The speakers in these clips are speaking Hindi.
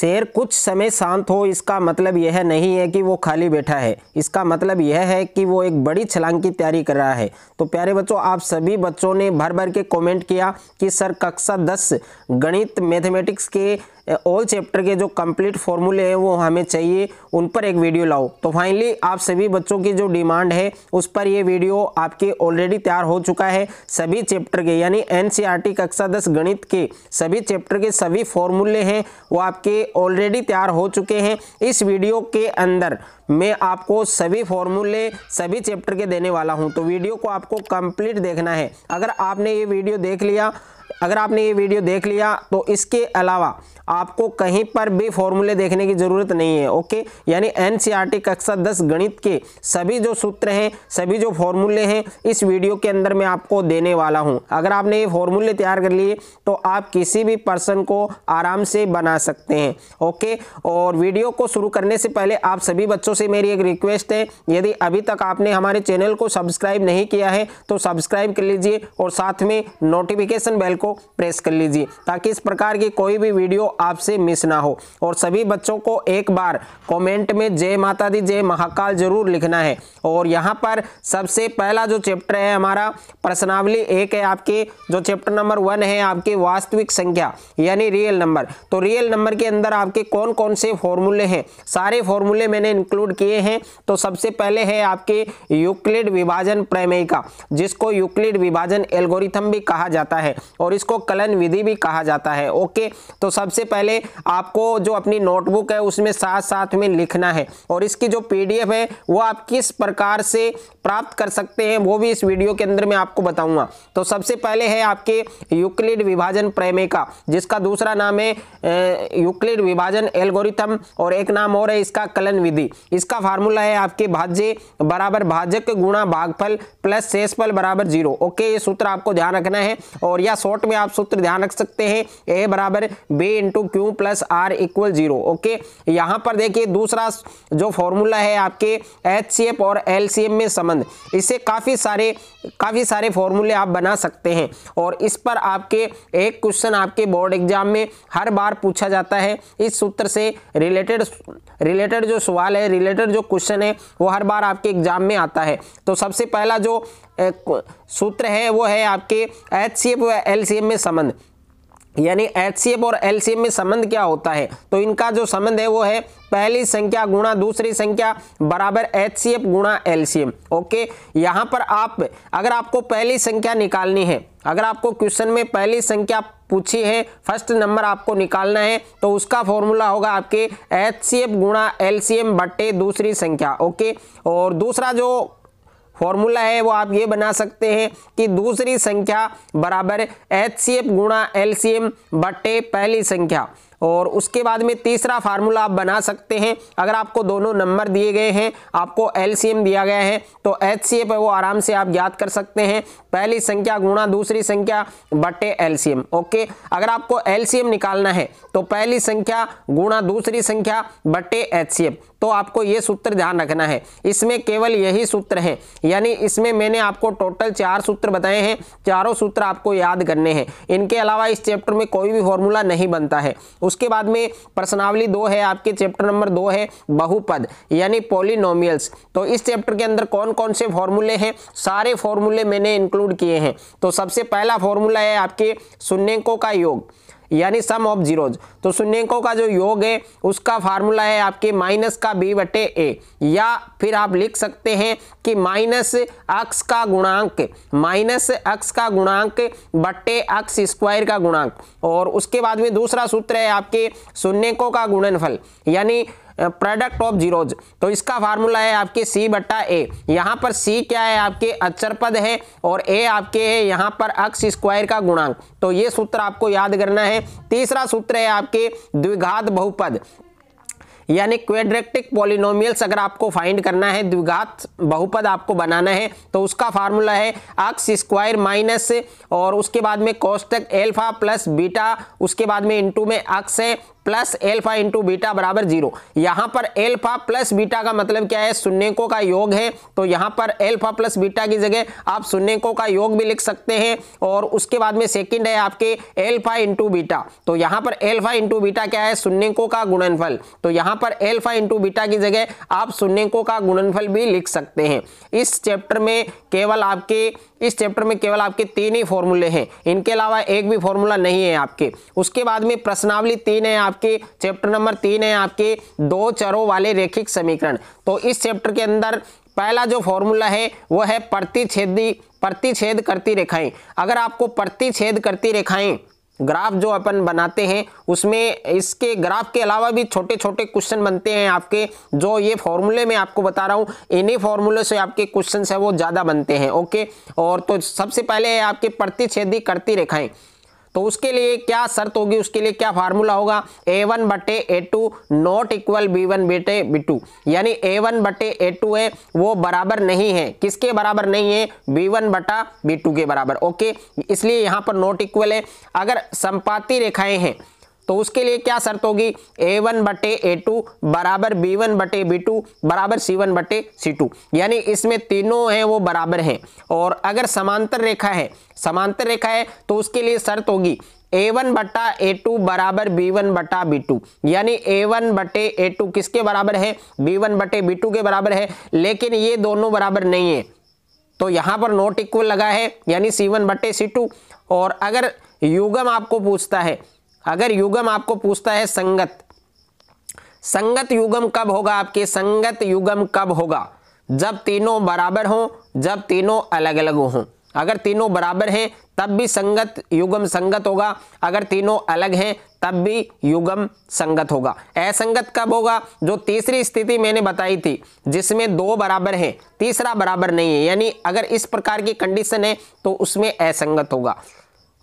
शेर कुछ समय शांत हो इसका मतलब यह नहीं है कि वो खाली बैठा है इसका मतलब यह है कि वो एक बड़ी छलांग की तैयारी कर रहा है तो प्यारे बच्चों आप सभी बच्चों ने भर भर के कमेंट किया कि सर कक्षा दस गणित मैथमेटिक्स के ऑल चैप्टर के जो कंप्लीट फॉर्मूले हैं वो हमें चाहिए उन पर एक वीडियो लाओ तो फाइनली आप सभी बच्चों की जो डिमांड है उस पर ये वीडियो आपके ऑलरेडी तैयार हो चुका है सभी चैप्टर के यानी एनसीईआरटी e कक्षा दस गणित के सभी चैप्टर के सभी फॉर्मूले हैं वो आपके ऑलरेडी तैयार हो चुके हैं इस वीडियो के अंदर मैं आपको सभी फॉर्मूले सभी चैप्टर के देने वाला हूं तो वीडियो को आपको कंप्लीट देखना है अगर आपने ये वीडियो देख लिया अगर आपने ये वीडियो देख लिया तो इसके अलावा आपको कहीं पर भी फॉर्मूले देखने की ज़रूरत नहीं है ओके यानी एन e कक्षा दस गणित के सभी जो सूत्र हैं सभी जो फॉर्मूले हैं इस वीडियो के अंदर मैं आपको देने वाला हूँ अगर आपने ये फॉर्मूले तैयार कर लिए तो आप किसी भी पर्सन को आराम से बना सकते हैं ओके और वीडियो को शुरू करने से पहले आप सभी बच्चों से मेरी एक रिक्वेस्ट है यदि अभी तक आपने हमारे चैनल को सब्सक्राइब नहीं किया है तो सब्सक्राइब कर लीजिए और साथ में नोटिफिकेशन बेल को प्रेस कर लीजिए ताकि इस प्रकार की कोई भी वीडियो आपसे मिस ना हो और सभी बच्चों को एक बार कमेंट में जय माता दी जय महाकाल जरूर लिखना है और यहाँ पर सबसे पहला जो चैप्टर है हमारा प्रश्नावली एक है आपके जो चैप्टर नंबर वन है आपकी वास्तविक संख्या यानी रियल नंबर तो रियल नंबर के अंदर आपके कौन कौन से फॉर्मूले हैं सारे फॉर्मूले मैंने इंक्लूड किए हैं तो सबसे पहले है आपके यूक्लिड विभाजन प्रमेय का जिसको यूक्लिड विभाजन एल्गोरिथम भी कहा जाता है और इसको कलन विधि भी कहा जाता है ओके तो सबसे सबसे पहले आपको जो अपनी नोटबुक है उसमें साथ साथ में लिखना है और इसकी जो पीडीएफ है वो आप किस प्रकार से प्राप्त कर सकते हैं वो भी इस वीडियो के अंदर मैं आपको बताऊंगा तो सबसे पहले है आपके यूक्लिड विभाजन प्रमेय का जिसका दूसरा नाम है यूक्लिड विभाजन एल्गोरिथम और एक नाम और है इसका कलन विधि इसका फार्मूला है आपके भाज्य बराबर भाजक गुणा भागफल प्लस शेषफल बराबर जीरो ओके ये सूत्र आपको ध्यान रखना है और या शॉर्ट में आप सूत्र ध्यान रख सकते हैं ए बराबर B into Q plus R equal zero okay यहाँ पर देखिए दूसरा जो फॉर्मूला है आपके एच और एल में संबंध इससे काफ़ी सारे काफ़ी सारे फॉर्मूले आप बना सकते हैं और इस पर आपके एक क्वेश्चन आपके बोर्ड एग्जाम में हर बार पूछा जाता है इस सूत्र से रिलेटेड रिलेटेड जो सवाल है रिलेटेड जो क्वेश्चन है वो हर बार आपके एग्जाम में आता है तो सबसे पहला जो सूत्र है वो है आपके H C F L C M में संबंध यानी एच और एल में संबंध क्या होता है तो इनका जो संबंध है वो है पहली संख्या गुणा दूसरी संख्या बराबर एच सी एफ गुणा एल ओके यहाँ पर आप अगर आपको पहली संख्या निकालनी है अगर आपको क्वेश्चन में पहली संख्या पूछी है फर्स्ट नंबर आपको निकालना है तो उसका फॉर्मूला होगा आपके एच सी एफ गुणा एल बटे दूसरी संख्या ओके और दूसरा जो फॉर्मूला है वो आप ये बना सकते हैं कि दूसरी संख्या बराबर एच सी एफ गुणा एल सी एम बटे पहली संख्या और उसके बाद में तीसरा फार्मूला आप बना सकते हैं अगर आपको दोनों नंबर दिए गए हैं आपको एलसीएम दिया गया है तो एच सी वो आराम से आप याद कर सकते हैं पहली संख्या गुणा दूसरी संख्या बटे एलसीएम ओके अगर आपको एलसीएम निकालना है तो पहली संख्या गुणा दूसरी संख्या बटे एच तो आपको ये सूत्र ध्यान रखना है इसमें केवल यही सूत्र है यानी इसमें मैंने आपको टोटल चार सूत्र बताए हैं चारों सूत्र आपको याद करने हैं इनके अलावा इस चैप्टर में कोई भी फॉर्मूला नहीं बनता है उसके बाद में प्रश्नावली दो है आपके चैप्टर नंबर दो है बहुपद यानी पोलिनोमियल्स तो इस चैप्टर के अंदर कौन कौन से फॉर्मूले हैं सारे फॉर्मूले मैंने इंक्लूड किए हैं तो सबसे पहला फॉर्मूला है आपके शून्यकों का योग यानी सम ऑफ जीरोज तो शून्यकों का जो योग है उसका फार्मूला है आपके माइनस का बी बटे ए या फिर आप लिख सकते हैं कि माइनस अक्स का गुणांक माइनस अक्स का गुणांक बटे अक्स स्क्वायर का गुणांक और उसके बाद में दूसरा सूत्र है आपके शून्यकों का गुणनफल यानी प्रोडक्ट ऑफ जीरोज तो इसका फार्मूला है आपके सी बट्टा ए यहाँ पर सी क्या है आपके अक्षर पद है और ए आपके है यहाँ पर अक्ष स्क्वायर का गुणांक तो ये सूत्र आपको याद करना है तीसरा सूत्र है आपके द्विघात बहुपद यानी क्वेड्रेक्टिक पॉलिनोमियल्स अगर आपको फाइंड करना है द्विघात बहुपद आपको बनाना है तो उसका फार्मूला है अक्स स्क्वायर माइनस और उसके बाद में कोस्टक एल्फा प्लस बीटा उसके बाद में इंटू में अक्स है प्लस एल्फा इंटू बीटा बराबर जीरो यहाँ पर एल्फा प्लस बीटा का मतलब क्या है शून्यकों का योग है तो यहाँ पर एल्फा प्लस बीटा की जगह आप शून्यकों का योग भी लिख सकते हैं और उसके बाद में सेकंड है आपके एल्फा इंटू बीटा तो यहाँ पर एल्फा इंटू बीटा क्या है शून्यकों का गुणनफल तो यहाँ पर एल्फा इंटू बीटा की जगह आप शून्यकों का गुणनफल भी लिख सकते हैं इस चैप्टर में केवल आपके इस चैप्टर में केवल आपके तीन ही फॉर्मूले हैं इनके अलावा एक भी फॉर्मूला नहीं है आपके उसके बाद में प्रश्नावली तीन है आपके चैप्टर नंबर तीन है आपके दो चरों वाले रेखिक समीकरण तो इस चैप्टर के अंदर पहला जो फॉर्मूला है वह है प्रतिच्छेदी प्रतिच्छेद करती रेखाएं अगर आपको प्रतिच्छेद करती रेखाएं ग्राफ जो अपन बनाते हैं उसमें इसके ग्राफ के अलावा भी छोटे छोटे क्वेश्चन बनते हैं आपके जो ये फॉर्मूले में आपको बता रहा हूँ इन्हीं फॉर्मूले से आपके क्वेश्चन है वो ज़्यादा बनते हैं ओके और तो सबसे पहले आपके प्रतिच्छेदी करती रेखाएं तो उसके लिए क्या शर्त होगी उसके लिए क्या फार्मूला होगा ए वन बटे A two not equal B one बेटे बी टू यानी ए वन बटे ए टू है वो बराबर नहीं है किसके बराबर नहीं है बी वन बटा बी टू के बराबर ओके इसलिए यहाँ पर नॉट इक्वल है अगर संपाति रेखाएं हैं तो उसके लिए क्या शर्त होगी ए वन बटे ए टू बराबर बी वन बटे बी टू बराबर सी वन बटे सी टू यानी इसमें तीनों हैं वो बराबर हैं और अगर समांतर रेखा है समांतर रेखा है तो उसके लिए शर्त होगी ए वन बट्टा ए टू बराबर बी वन बटा बी टू यानी ए वन बटे ए टू किसके बराबर है बी वन बटे बी टू के बराबर है लेकिन ये दोनों बराबर नहीं है तो यहाँ पर नोट इक्वल लगा है यानी सी वन बटे सी टू और अगर युगम आपको पूछता है अगर युगम आपको पूछता है संगत संगत युगम कब होगा आपके संगत युगम कब होगा जब तीनों बराबर हों जब तीनों अलग अलग हों अगर तीनों बराबर हैं तब भी संगत युगम संगत होगा अगर तीनों अलग हैं तब भी युगम संगत होगा असंगत कब होगा जो तीसरी स्थिति मैंने बताई थी जिसमें दो बराबर हैं तीसरा बराबर नहीं है यानी अगर इस प्रकार की कंडीशन है तो उसमें असंगत होगा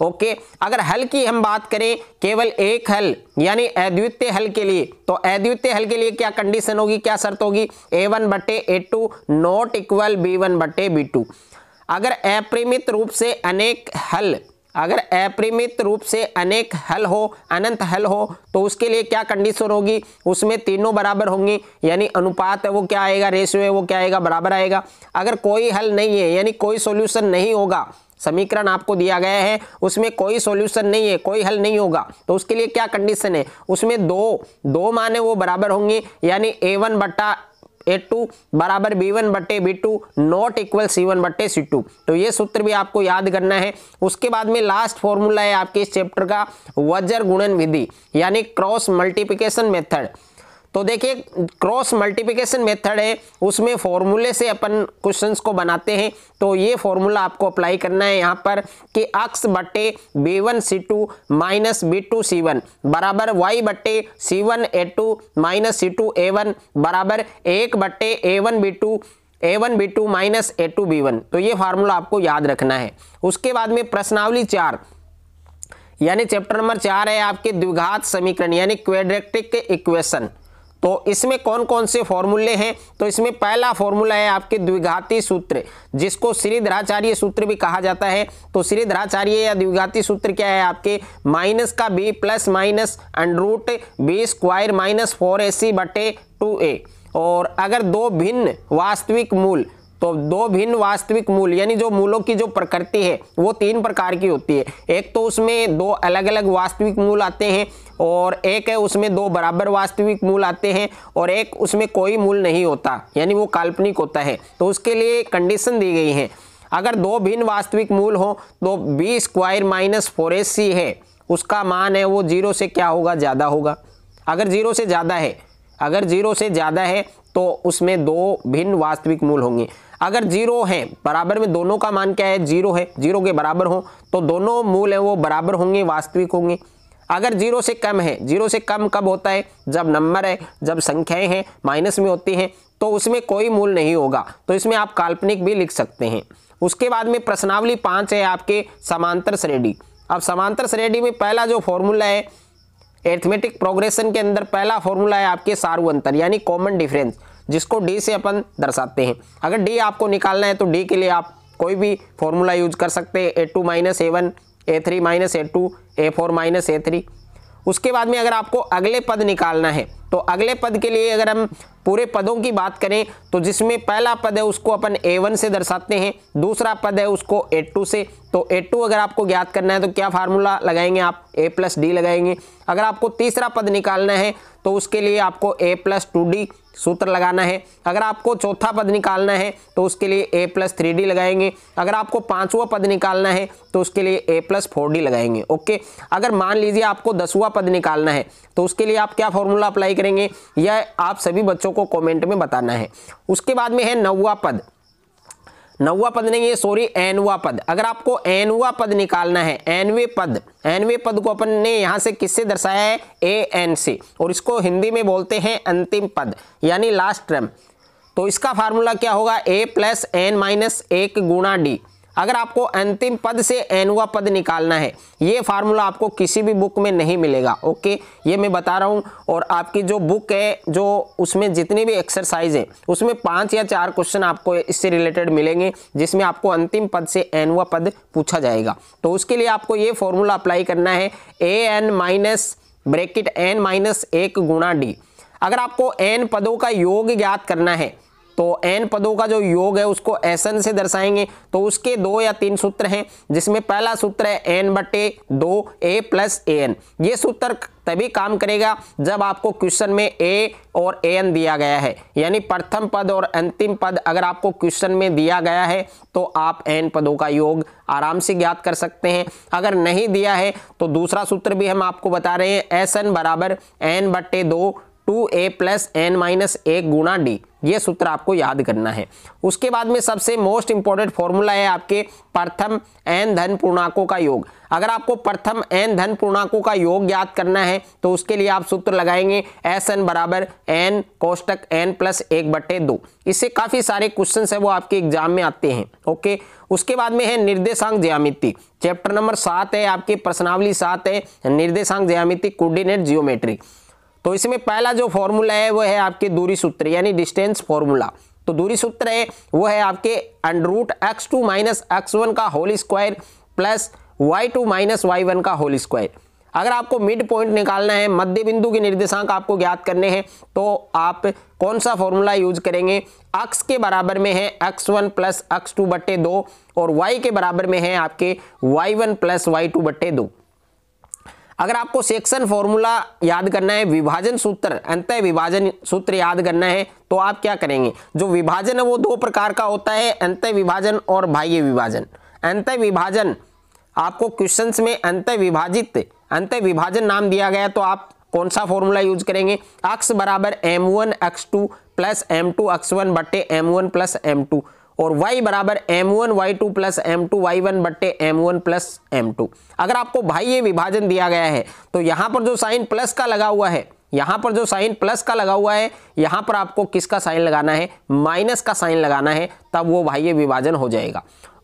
ओके अगर हल की हम बात करें केवल एक हल यानी अद्वितीय हल के लिए तो अद्वितीय हल के लिए क्या कंडीशन होगी क्या शर्त होगी ए वन बटे A two not equal B one बटे बी टू अगर अपरिमित रूप से अनेक हल अगर अपरिमित रूप से अनेक हल हो अनंत हल हो तो उसके लिए क्या कंडीशन होगी उसमें तीनों बराबर होंगे यानी अनुपात है वो क्या आएगा रेशियो है वो क्या आएगा बराबर आएगा अगर कोई हल नहीं है यानी कोई सॉल्यूशन नहीं होगा समीकरण आपको दिया गया है उसमें कोई सोल्यूशन नहीं है कोई हल नहीं होगा तो उसके लिए क्या कंडीशन है उसमें दो दो माने वो बराबर होंगे यानी ए वन बट्टा ए टू बराबर बी वन बट्टे B two not equal C one बट्टे सी टू तो ये सूत्र भी आपको याद करना है उसके बाद में लास्ट फॉर्मूला है आपके इस चैप्टर का वज्र गुणन विधि यानी क्रॉस मल्टीप्लिकेशन मेथड तो देखिए क्रॉस मल्टीप्लिकेशन मेथड है उसमें फॉर्मूले से अपन क्वेश्चंस को बनाते हैं तो ये फॉर्मूला आपको अप्लाई करना है यहाँ पर कि अक्स बटे B one C two minus B two C one बराबर वाई बटे C one A two minus C two A one बराबर एक बट्टे A one B two A one B two minus A two B one तो ये फार्मूला आपको याद रखना है उसके बाद में प्रश्नावली चार यानी चैप्टर नंबर चार है आपके द्विघात समीकरण यानी क्वेड्रेक्टिक इक्वेशन तो इसमें कौन कौन से फॉर्मूले हैं तो इसमें पहला फॉर्मूला है आपके द्विघाती सूत्र जिसको श्रीधराचार्य सूत्र भी कहा जाता है तो श्रीधराचार्य या द्विघाती सूत्र क्या है आपके माइनस का B plus minus under root B square minus four A C बटे टू ए और अगर दो भिन्न वास्तविक मूल तो दो भिन्न वास्तविक मूल यानी जो मूलों की जो प्रकृति है वो तीन प्रकार की होती है एक तो उसमें दो अलग अलग वास्तविक मूल आते हैं और एक है उसमें दो बराबर वास्तविक मूल आते हैं और एक उसमें कोई मूल नहीं होता यानी वो काल्पनिक होता है तो उसके लिए कंडीशन दी गई है अगर दो भिन्न वास्तविक मूल हो तो बी स्क्वायर माइनस फोर है उसका मान है वो जीरो से क्या होगा ज़्यादा होगा अगर जीरो से ज़्यादा है अगर जीरो से ज़्यादा है तो उसमें दो भिन्न वास्तविक मूल होंगे अगर जीरो हैं बराबर में दोनों का मान क्या है जीरो है जीरो के बराबर हो तो दोनों मूल हैं वो बराबर होंगे वास्तविक होंगे अगर जीरो से कम है जीरो से कम कब होता है जब नंबर है जब संख्याएं हैं माइनस में होती हैं तो उसमें कोई मूल नहीं होगा तो इसमें आप काल्पनिक भी लिख सकते हैं उसके बाद में प्रश्नावली पाँच है आपके समांतर श्रेणी अब समांतर श्रेणी में पहला जो फॉर्मूला है एर्थमेटिक प्रोग्रेशन के अंदर पहला फॉर्मूला है आपके अंतर यानी कॉमन डिफरेंस जिसको डी से अपन दर्शाते हैं अगर डी आपको निकालना है तो डी के लिए आप कोई भी फॉर्मूला यूज कर सकते हैं A two minus A one A three minus A two A four minus A three उसके बाद में अगर आपको अगले पद निकालना है तो अगले पद के लिए अगर हम पूरे पदों की बात करें तो जिसमें पहला पद है उसको अपन A1 से दर्शाते हैं दूसरा पद है उसको A2 से तो A2 अगर आपको ज्ञात करना है तो क्या फार्मूला लगाएंगे आप A प्लस डी लगाएंगे अगर आपको तीसरा पद निकालना है तो उसके लिए आपको A प्लस टू डी सूत्र लगाना है अगर आपको चौथा पद निकालना है तो उसके लिए ए प्लस थ्री डी लगाएंगे अगर आपको पाँचवा पद निकालना है तो उसके लिए ए प्लस फोर डी लगाएंगे ओके अगर मान लीजिए आपको दसवा पद निकालना है तो उसके लिए आप क्या फॉर्मूला अप्लाई करेंगे यह आप सभी बच्चों को कॉमेंट में बताना है उसके बाद में है नौवा पद नौवा पद नहीं है सॉरी एनवा पद अगर आपको एनवा पद निकालना है एनवे पद एनवे पद को अपन ने यहाँ से किससे दर्शाया है ए एन सी और इसको हिंदी में बोलते हैं अंतिम पद यानी लास्ट टर्म तो इसका फार्मूला क्या होगा ए प्लस एन माइनस एक गुणा डी अगर आपको अंतिम पद से एनुआ पद निकालना है ये फार्मूला आपको किसी भी बुक में नहीं मिलेगा ओके ये मैं बता रहा हूँ और आपकी जो बुक है जो उसमें जितनी भी एक्सरसाइज है उसमें पाँच या चार क्वेश्चन आपको इससे रिलेटेड मिलेंगे जिसमें आपको अंतिम पद से एनुआ पद पूछा जाएगा तो उसके लिए आपको ये फार्मूला अप्लाई करना है A N minus bracket N minus एक गुणा डी अगर आपको एन पदों का योग ज्ञात करना है तो एन पदों का जो योग है उसको एसन से दर्शाएंगे तो उसके दो या तीन सूत्र हैं जिसमें पहला सूत्र है एन बटे दो ए प्लस ए एन ये सूत्र तभी काम करेगा जब आपको क्वेश्चन में ए और ए एन दिया गया है यानी प्रथम पद और अंतिम पद अगर आपको क्वेश्चन में दिया गया है तो आप एन पदों का योग आराम से ज्ञात कर सकते हैं अगर नहीं दिया है तो दूसरा सूत्र भी हम आपको बता रहे हैं एस एन बराबर एन बट्टे दो two A plus N minus A गुणा डी ये सूत्र आपको याद करना है उसके बाद में सबसे मोस्ट इंपॉर्टेंट फॉर्मूला है आपके प्रथम एन धन पूर्णांकों का योग अगर आपको प्रथम एन धन पूर्णांकों का योग याद करना है तो उसके लिए आप सूत्र लगाएंगे एस एन बराबर एन कोष्टक एन प्लस एक बटे दो इससे काफ़ी सारे क्वेश्चन है वो आपके एग्जाम में आते हैं ओके उसके बाद में है निर्देशांक ज्यामिति चैप्टर नंबर सात है आपके प्रश्नावली सात है निर्देशांक ज्यामिति कोऑर्डिनेट जियोमेट्री तो इसमें पहला जो फॉर्मूला है वो है आपके दूरी सूत्र यानी डिस्टेंस फॉर्मूला तो दूरी सूत्र है वो है आपके under root X two minus X one का whole square plus Y two minus Y one का होल स्क्वायर अगर आपको मिड पॉइंट निकालना है मध्य बिंदु के निर्देशांक आपको ज्ञात करने हैं तो आप कौन सा फॉर्मूला यूज करेंगे x के बराबर में है x1 one plus X to बट्टे दो और y के बराबर में है आपके y1 one plus Y to बट्टे दो अगर आपको सेक्शन फॉर्मूला याद करना है विभाजन सूत्र अंत विभाजन सूत्र याद करना है तो आप क्या करेंगे जो विभाजन है वो दो प्रकार का होता है अंत विभाजन और बाह्य विभाजन अंत विभाजन आपको क्वेश्चंस में अंत विभाजित अंत विभाजन नाम दिया गया तो आप कौन सा फॉर्मूला यूज करेंगे अक्स बराबर M one X two plus M two X one बटे M one plus M two और y बराबर M one Y two plus M two Y one बट्टे M one plus M two अगर आपको भाई ये विभाजन दिया गया है तो यहां पर जो साइन प्लस का लगा हुआ है यहां पर जो साइन प्लस का लगा हुआ है यहां पर आपको किसका साइन लगाना है माइनस का साइन लगाना है तब वो भाई ये विभाजन हो जाएगा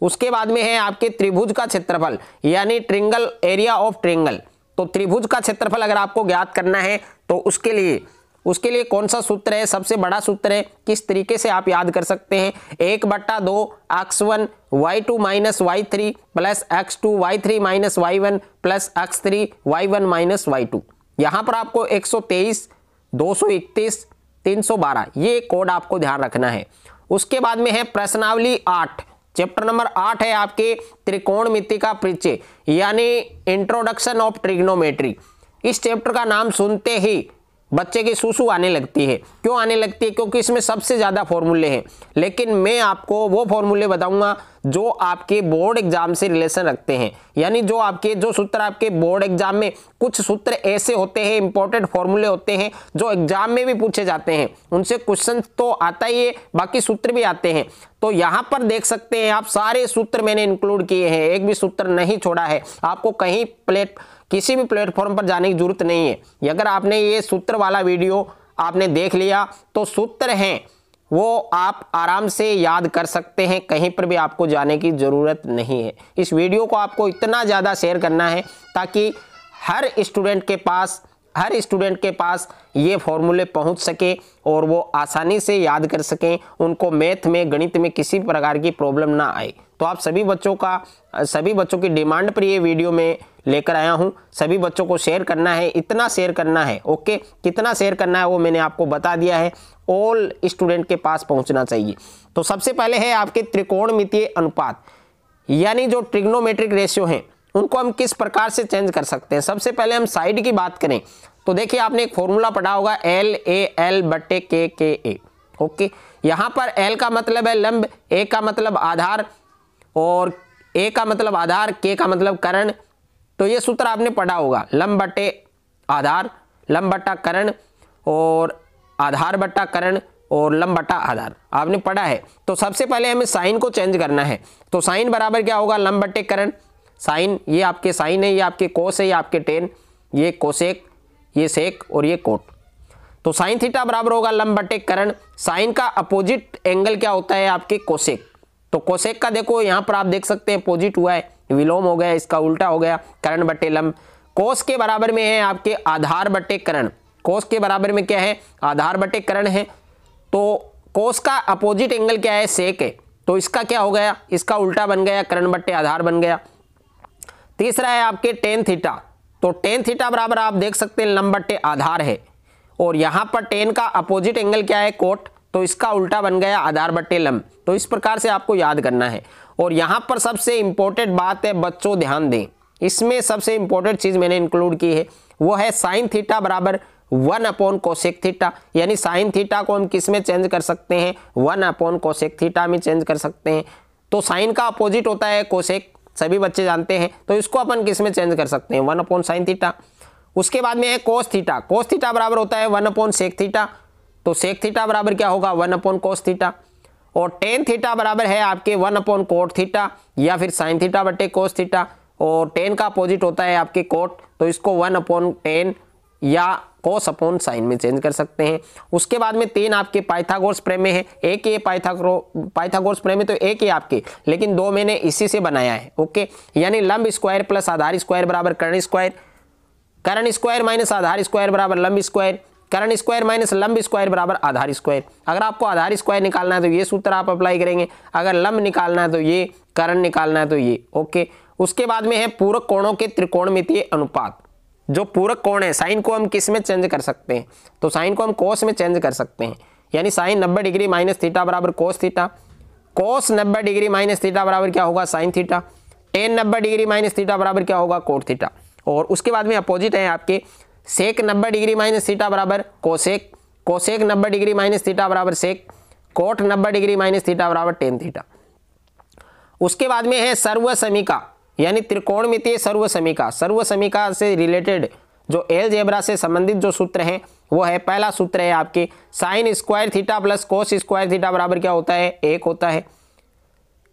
उसके बाद में है आपके त्रिभुज का क्षेत्रफल यानी ट्रिंगल एरिया ऑफ ट्रिंगल तो त्रिभुज का क्षेत्रफल अगर आपको ज्ञात करना है तो उसके लिए उसके लिए कौन सा सूत्र है सबसे बड़ा सूत्र है किस तरीके से आप याद कर सकते हैं एक बट्टा दो X one Y two minus Y three plus X two Y three minus Y one plus X three Y one minus Y two यहाँ पर आपको एक सौ तेईस दो सौ इकतीस तीन सौ बारह ये कोड आपको ध्यान रखना है उसके बाद में है प्रश्नावली आठ चैप्टर नंबर आठ है आपके त्रिकोण का परिचय यानी इंट्रोडक्शन ऑफ ट्रिग्नोमेट्री इस चैप्टर का नाम सुनते ही बच्चे की सूसू आने लगती है क्यों आने लगती है क्योंकि इसमें सबसे ज़्यादा फॉर्मूले हैं लेकिन मैं आपको वो फॉर्मूले बताऊंगा जो आपके बोर्ड एग्जाम से रिलेशन रखते हैं यानी जो आपके जो सूत्र आपके बोर्ड एग्जाम में कुछ सूत्र ऐसे होते हैं इंपॉर्टेंट फॉर्मूले होते हैं जो एग्जाम में भी पूछे जाते हैं उनसे क्वेश्चन तो आता ही है बाकी सूत्र भी आते हैं तो यहाँ पर देख सकते हैं आप सारे सूत्र मैंने इंक्लूड किए हैं एक भी सूत्र नहीं छोड़ा है आपको कहीं प्लेट किसी भी प्लेटफॉर्म पर जाने की जरूरत नहीं है अगर आपने ये सूत्र वाला वीडियो आपने देख लिया तो सूत्र हैं वो आप आराम से याद कर सकते हैं कहीं पर भी आपको जाने की ज़रूरत नहीं है इस वीडियो को आपको इतना ज़्यादा शेयर करना है ताकि हर स्टूडेंट के पास हर स्टूडेंट के पास ये फॉर्मूले पहुंच सके और वो आसानी से याद कर सकें उनको मैथ में गणित में किसी प्रकार की प्रॉब्लम ना आए तो आप सभी बच्चों का सभी बच्चों की डिमांड पर ये वीडियो में लेकर आया हूँ सभी बच्चों को शेयर करना है इतना शेयर करना है ओके कितना शेयर करना है वो मैंने आपको बता दिया है ऑल स्टूडेंट के पास पहुँचना चाहिए तो सबसे पहले है आपके त्रिकोण अनुपात यानी जो ट्रिग्नोमेट्रिक रेशियो हैं उनको हम किस प्रकार से चेंज कर सकते हैं सबसे पहले हम साइड की बात करें तो देखिए आपने एक फॉर्मूला पढ़ा होगा एल ए एल बटे के के ए ओके यहाँ पर एल का मतलब है लंब ए का मतलब आधार और ए का मतलब आधार के का मतलब करण तो ये सूत्र आपने पढ़ा होगा लंब बटे आधार लंब बटा करण और आधार बटा करण और लंब बटा आधार आपने पढ़ा है तो सबसे पहले हमें साइन को चेंज करना है तो साइन बराबर क्या होगा लंब बटे करण साइन ये आपके साइन है ये आपके कोस है ये आपके टेन ये कोसेक ये सेक और ये कोट तो साइन थीटा बराबर होगा लंब बटे करण साइन का अपोजिट एंगल क्या होता है आपके कोसेक तो कोसेक का देखो यहाँ पर आप देख सकते हैं अपोजिट हुआ है विलोम हो गया इसका उल्टा हो गया करण बटे लम कोष के बराबर में है आपके आधार बटे करण कोष के बराबर में क्या है आधार बटे करण है तो कोस का अपोजिट एंगल क्या है सेक है तो इसका क्या हो गया इसका उल्टा बन गया करण बट्टे आधार बन गया तीसरा है आपके टेन थीटा तो टेन थीटा बराबर आप देख सकते हैं लंब बट्टे आधार है और यहाँ पर टेन का अपोजिट एंगल क्या है कोट तो इसका उल्टा बन गया आधार बट्टे लंब तो इस प्रकार से आपको याद करना है और यहाँ पर सबसे इम्पोर्टेंट बात है बच्चों ध्यान दें इसमें सबसे इम्पोर्टेंट चीज़ मैंने इंक्लूड की है वो है साइन थीटा बराबर वन अपॉन कोशेक थीटा यानी साइन थीटा को हम किस में चेंज कर सकते हैं वन अपॉन कोशेक थीटा में चेंज कर सकते हैं तो साइन का अपोजिट होता है कोशेक सभी बच्चे जानते हैं तो इसको अपन किस में चेंज कर सकते हैं वन अपॉन साइन थीटा उसके बाद में है कोस थीटा कोस थीटा बराबर होता है वन अपॉन सेक थीटा तो सेक थीटा बराबर क्या होगा वन अपॉन कोस थीटा और टेन थीटा बराबर है आपके वन अपॉन कोट थीटा या फिर साइन थीटा बटे कोस थीटा और टेन का अपोजिट होता है आपके कोट तो इसको वन अपॉन टेन या कोस अपॉन साइन में चेंज कर सकते हैं उसके बाद में तीन आपके पाइथागोरस प्रेमे हैं एक ये पाइथागोर पाइथागोरस प्रेमे तो एक ही आपके लेकिन दो मैंने इसी से बनाया है ओके यानी लंब स्क्वायर प्लस आधार स्क्वायर बराबर करण स्क्वायर करण स्क्वायर माइनस आधार स्क्वायर बराबर लंब स्क्वायर करण स्क्वायर माइनस लंब स्क्वायर बराबर आधार स्क्वायर अगर आपको आधार स्क्वायर निकालना है तो ये सूत्र आप अप्लाई करेंगे अगर लंब निकालना है तो ये करण निकालना है तो ये ओके उसके बाद में है पूरक कोणों के त्रिकोण अनुपात जो पूरक कोण है साइन को हम किस में चेंज कर सकते हैं तो साइन को हम कोस में चेंज कर सकते हैं यानी साइन नब्बे डिग्री माइनस थीटा बराबर कोस थीटा कोस नब्बे डिग्री माइनस थीटा बराबर क्या होगा साइन थीटा टेन नब्बे डिग्री माइनस थीटा बराबर क्या होगा कोट थीटा और उसके बाद में अपोजिट है आपके सेक नब्बे डिग्री माइनस थीटा बराबर कोसेक कोसेक नब्बे डिग्री माइनस थीटा बराबर सेक कोट नब्बे डिग्री माइनस थीटा बराबर टेन थीटा उसके बाद में है सर्व समीका यानी त्रिकोणमितीय सर्व समीका सर्व समीका से रिलेटेड जो एल जेबरा से संबंधित जो सूत्र है वो है पहला सूत्र है आपके sine square theta plus cos square theta बराबर क्या होता है एक होता है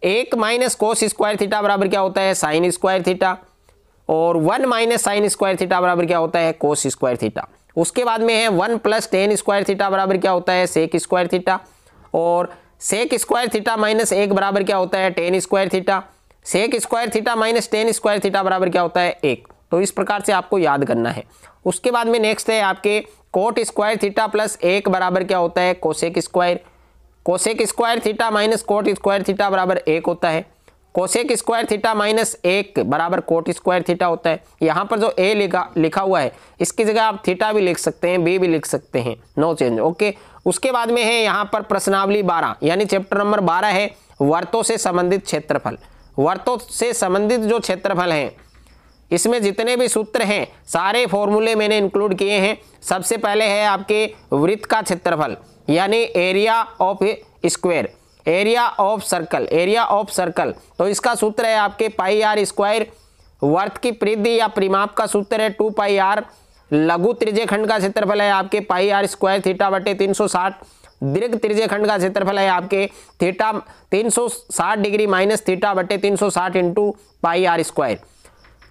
एक माइनस कोस स्क्वायर थीटा बराबर क्या होता है साइन स्क्वायर थीटा और one minus sine square theta बराबर क्या होता है कोस स्क्वायर थीटा उसके बाद में है one plus tan square theta बराबर क्या होता है सेक स्क्वायर थीटा और सेक स्क्वायर थीटा माइनस एक बराबर क्या होता है tan square theta sec square theta minus tan square theta बराबर क्या होता है एक तो इस प्रकार से आपको याद करना है उसके बाद में नेक्स्ट है आपके कोट स्क्वायर थीटा प्लस एक बराबर क्या होता है cosec square cosec square theta minus cot square theta बराबर एक होता है कोशेक स्क्वायर थीटा माइनस एक बराबर कोट स्क्वायर थीटा होता है यहाँ पर जो ए लिखा लिखा हुआ है इसकी जगह आप थीटा भी लिख सकते हैं बी भी लिख सकते हैं नो चेंज ओके उसके बाद में है यहाँ पर प्रश्नावली बारह यानी चैप्टर नंबर बारह है वर्तों से संबंधित क्षेत्रफल वर्तों से संबंधित जो क्षेत्रफल हैं इसमें जितने भी सूत्र हैं सारे फॉर्मूले मैंने इंक्लूड किए हैं सबसे पहले है आपके वृत्त का क्षेत्रफल यानी area of square area of circle area of circle तो इसका सूत्र है आपके पाई आर स्क्वायर वर्थ की प्रिधि या परिमाप का सूत्र है टू पाई आर लघु त्रिजे खंड का क्षेत्रफल है आपके पाई आर स्क्वायर थीटा बटे तीन सौ साठ दीर्घ त्रिजे खंड का क्षेत्रफल है आपके थीटा 360 डिग्री माइनस थीटा बटे 360 सौ साठ इंटू पाई आर स्क्वायर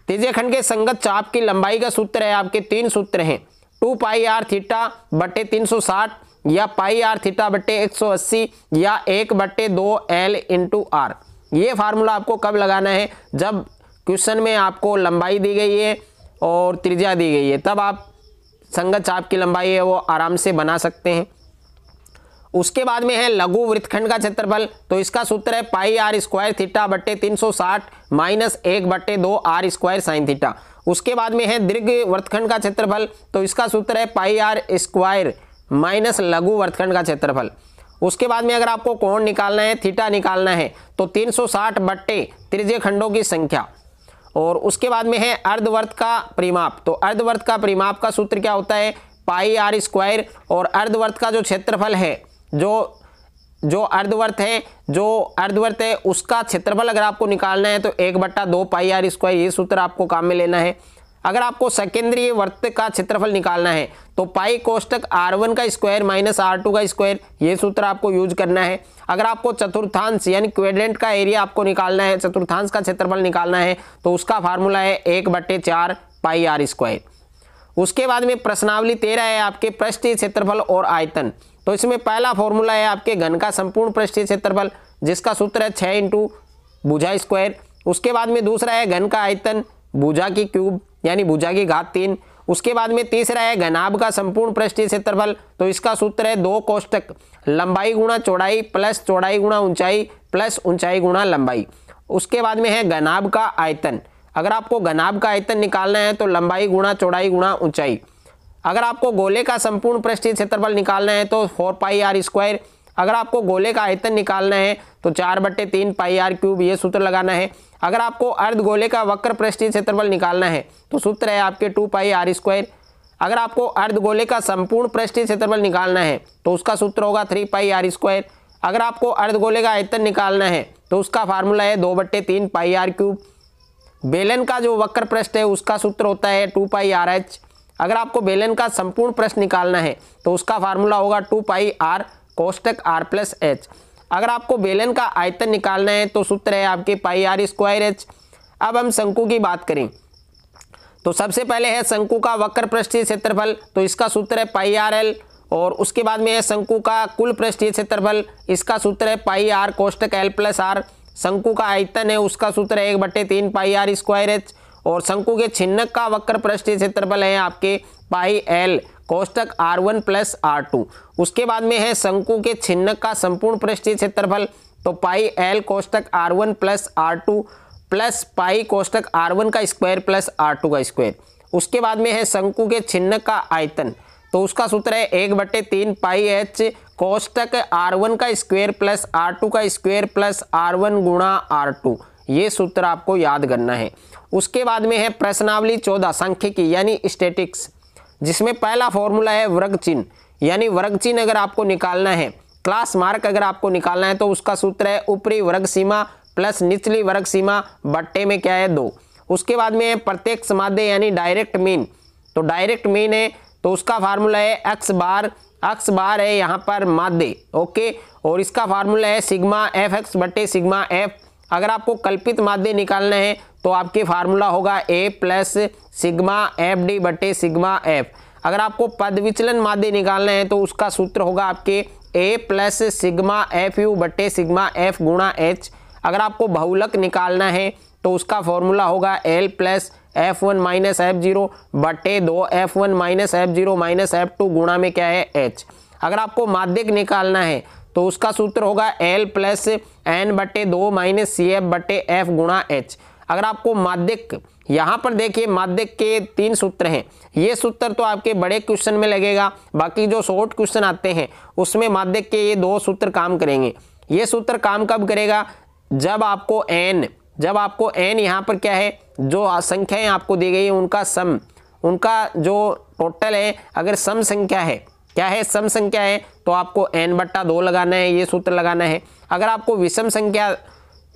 त्रिजे खंड के संगत चाप की लंबाई का सूत्र है आपके तीन सूत्र हैं टू पाई आर थीटा बटे साठ या पाई आर थीटा बट्टे एक या एक बट्टे दो एल इंटू आर ये फार्मूला आपको कब लगाना है जब क्वेश्चन में आपको लंबाई दी गई है और त्रिज्या दी गई है तब आप संगत चाप की लंबाई है वो आराम से बना सकते हैं उसके बाद में है लघु वृत्तखंड का क्षेत्रफल तो इसका सूत्र है पाई आर स्क्वायर थीटा बट्टे तीन सौ साठ माइनस एक बट्टे दो आर स्क्वायर साइन थीटा उसके बाद में है दीर्घ वृत्तखंड का क्षेत्रफल तो इसका सूत्र है पाई आर स्क्वायर माइनस लघु वर्तखंड का क्षेत्रफल उसके बाद में अगर आपको कोण निकालना है थीटा निकालना है तो 360 बट्टे त्रिजय खंडों की संख्या और उसके बाद में है अर्धवर्त का परिमाप तो अर्धवर्त का परिमाप का सूत्र क्या होता है पाई आर स्क्वायर और अर्धवर्त का जो क्षेत्रफल है जो जो अर्धवर्त है जो अर्धवर्त है उसका क्षेत्रफल अगर आपको निकालना है तो एक बट्टा दो पाई आर स्क्वायर ये सूत्र आपको काम में लेना है अगर आपको सेकेंडरी वर्त का क्षेत्रफल निकालना है तो पाई कोष्टक आर वन का स्क्वायर माइनस आर टू का स्क्वायर ये सूत्र आपको यूज करना है अगर आपको चतुर्थांश यानी क्वेडेंट का एरिया आपको निकालना है चतुर्थांश का क्षेत्रफल निकालना है तो उसका फार्मूला है एक बटे चार पाई आर स्क्वायर उसके बाद में प्रश्नावली तेरह है आपके पृष्ठीय क्षेत्रफल और आयतन तो इसमें पहला फॉर्मूला है आपके घन का संपूर्ण पृष्ठीय क्षेत्रफल जिसका सूत्र है छः इंटू भुजा स्क्वायर उसके बाद में दूसरा है घन का आयतन भुजा की क्यूब यानी भुजा की घात तीन उसके बाद में तीसरा है घनाभ का संपूर्ण पृष्ठीय क्षेत्रफल तो इसका सूत्र है दो कोष्टक लंबाई गुणा चौड़ाई प्लस चौड़ाई गुणा ऊंचाई प्लस ऊंचाई गुणा लंबाई उसके बाद में है घनाभ का आयतन अगर आपको घनाभ का आयतन निकालना है तो लंबाई गुणा चौड़ाई गुणा ऊंचाई अगर आपको गोले का संपूर्ण पृष्ठीय क्षेत्रफल निकालना है तो फोर पाई आर स्क्वायर अगर आपको गोले का आयतन निकालना है तो चार बट्टे तीन पाई आर क्यूब ये सूत्र लगाना है अगर आपको अर्ध गोले का वक्र पृष्ठीय क्षेत्रफल निकालना है तो सूत्र है आपके टू पाई आर स्क्वायर अगर आपको अर्ध गोले का संपूर्ण पृष्ठीय क्षेत्रफल निकालना है तो उसका सूत्र होगा थ्री पाई आर स्क्वायर अगर आपको अर्ध गोले का आयतन निकालना है तो उसका फार्मूला है दो बट्टे तीन पाई आर क्यूब बेलन का जो वक्र पृष्ठ है उसका सूत्र होता है टू पाई आर एच अगर आपको बेलन का संपूर्ण प्रश्न निकालना है तो उसका फार्मूला होगा टू पाई आर कोष्टक आर प्लस एच अगर आपको बेलन का आयतन निकालना है तो सूत्र है आपके पाई आर स्क्वायर एच अब हम शंकु की बात करें तो सबसे पहले है शंकु का वक्र पृष्ठीय क्षेत्रफल तो इसका सूत्र है पाई आर एल और उसके बाद में है शंकु का कुल पृष्ठीय क्षेत्रफल इसका सूत्र है पाई आर कोष्टक एल प्लस आर शंकु का आयतन है उसका सूत्र है एक बट्टे तीन पाई आर स्क्वायर एच और शंकु के छिन्नक का वक्र पृष्ठीय क्षेत्रफल है आपके पाई एल कोष्टक R one plus R two उसके बाद में है शंकु के छिन्नक का संपूर्ण पृष्ठीय क्षेत्रफल तो पाई एल कोष्टक R one plus R two plus pi कोष्टक आर वन का स्क्वायर प्लस आर टू का स्क्वायर उसके बाद में है शंकु के छिन्नक का आयतन तो उसका सूत्र है एक बट्टे तीन पाई एच कोष्टक आर वन का स्क्वायर प्लस आर टू का स्क्वायर प्लस आर वन गुणा आर टू ये सूत्र आपको याद करना है उसके बाद में है प्रश्नावली चौदह सांख्यिकी यानी स्टेटिक्स जिसमें पहला फॉर्मूला है वर्ग चिन्ह यानी वर्ग चिन्ह अगर आपको निकालना है क्लास मार्क अगर आपको निकालना है तो उसका सूत्र है ऊपरी वर्ग सीमा प्लस निचली वर्ग सीमा बट्टे में क्या है दो उसके बाद में प्रत्येक समाधे यानी डायरेक्ट मीन तो डायरेक्ट मीन है तो उसका फार्मूला है एक्स बार एक्स बार है यहाँ पर मादे ओके और इसका फार्मूला है सिग्मा एफ एक्स बटे सिग्मा एफ अगर आपको कल्पित माध्य निकालना है तो आपके फार्मूला होगा A plus sigma F D बटे सिग्मा एफ अगर आपको पद विचलन माध्य निकालना है तो उसका सूत्र होगा आपके A plus sigma F U बटे सिग्मा एफ गुणा एच अगर आपको बहुलक निकालना है तो उसका फॉर्मूला होगा L plus F one minus F zero बटे दो F one minus F zero minus F two गुणा में क्या है एच अगर आपको माध्यक निकालना है तो उसका सूत्र होगा एल प्लस एन बटे दो माइनस सी एफ बटे एफ गुणा एच अगर आपको माध्यक यहाँ पर देखिए माध्यक के तीन सूत्र हैं ये सूत्र तो आपके बड़े क्वेश्चन में लगेगा बाकी जो शॉर्ट क्वेश्चन आते हैं उसमें माध्यक के ये दो सूत्र काम करेंगे ये सूत्र काम कब करेगा जब आपको एन जब आपको एन यहाँ पर क्या है जो संख्याएं आपको दी गई है उनका सम उनका जो टोटल है अगर सम संख्या है क्या है सम संख्या है तो आपको एन बट्टा दो लगाना है ये सूत्र लगाना है अगर आपको विषम संख्या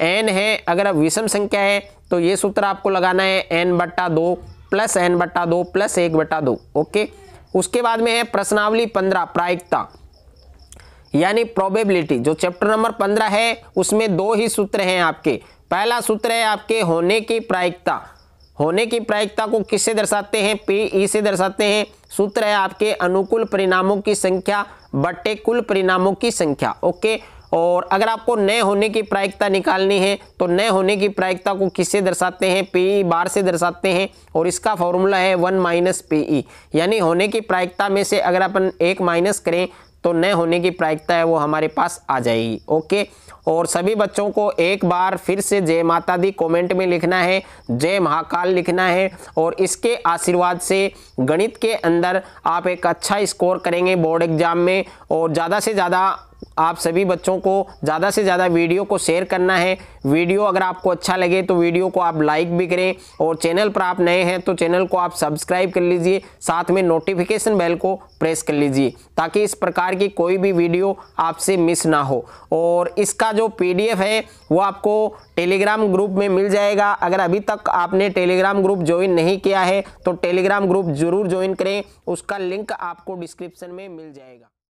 एन है अगर विषम संख्या है तो ये सूत्र आपको लगाना है एन बट्टा दो प्लस एन बट्टा दो प्लस एक बट्टा दो ओके उसके बाद में है प्रश्नावली पंद्रह प्रायिकता यानी प्रोबेबिलिटी जो चैप्टर नंबर पंद्रह है उसमें दो ही सूत्र हैं आपके पहला सूत्र है आपके होने की प्रायिकता होने की प्रायिकता को किससे दर्शाते हैं पी ई से दर्शाते हैं सूत्र है आपके अनुकूल परिणामों की संख्या बटे कुल परिणामों की संख्या ओके और अगर आपको नए होने की प्रायिकता निकालनी है तो नए होने की प्रायिकता को किससे दर्शाते हैं पी बार से दर्शाते हैं और इसका फॉर्मूला है वन माइनस पी यानी होने की प्रायिकता में से अगर अपन एक माइनस करें तो न होने की प्रायिकता है वो हमारे पास आ जाएगी ओके और सभी बच्चों को एक बार फिर से जय माता दी कमेंट में लिखना है जय महाकाल लिखना है और इसके आशीर्वाद से गणित के अंदर आप एक अच्छा स्कोर करेंगे बोर्ड एग्जाम में और ज़्यादा से ज़्यादा आप सभी बच्चों को ज़्यादा से ज़्यादा वीडियो को शेयर करना है वीडियो अगर आपको अच्छा लगे तो वीडियो को आप लाइक भी करें और चैनल पर आप नए हैं तो चैनल को आप सब्सक्राइब कर लीजिए साथ में नोटिफिकेशन बेल को प्रेस कर लीजिए ताकि इस प्रकार की कोई भी वीडियो आपसे मिस ना हो और इसका जो पी है वो आपको टेलीग्राम ग्रुप में मिल जाएगा अगर अभी तक आपने टेलीग्राम ग्रुप ज्वाइन नहीं किया है तो टेलीग्राम ग्रुप जरूर ज्वाइन करें उसका लिंक आपको डिस्क्रिप्शन में मिल जाएगा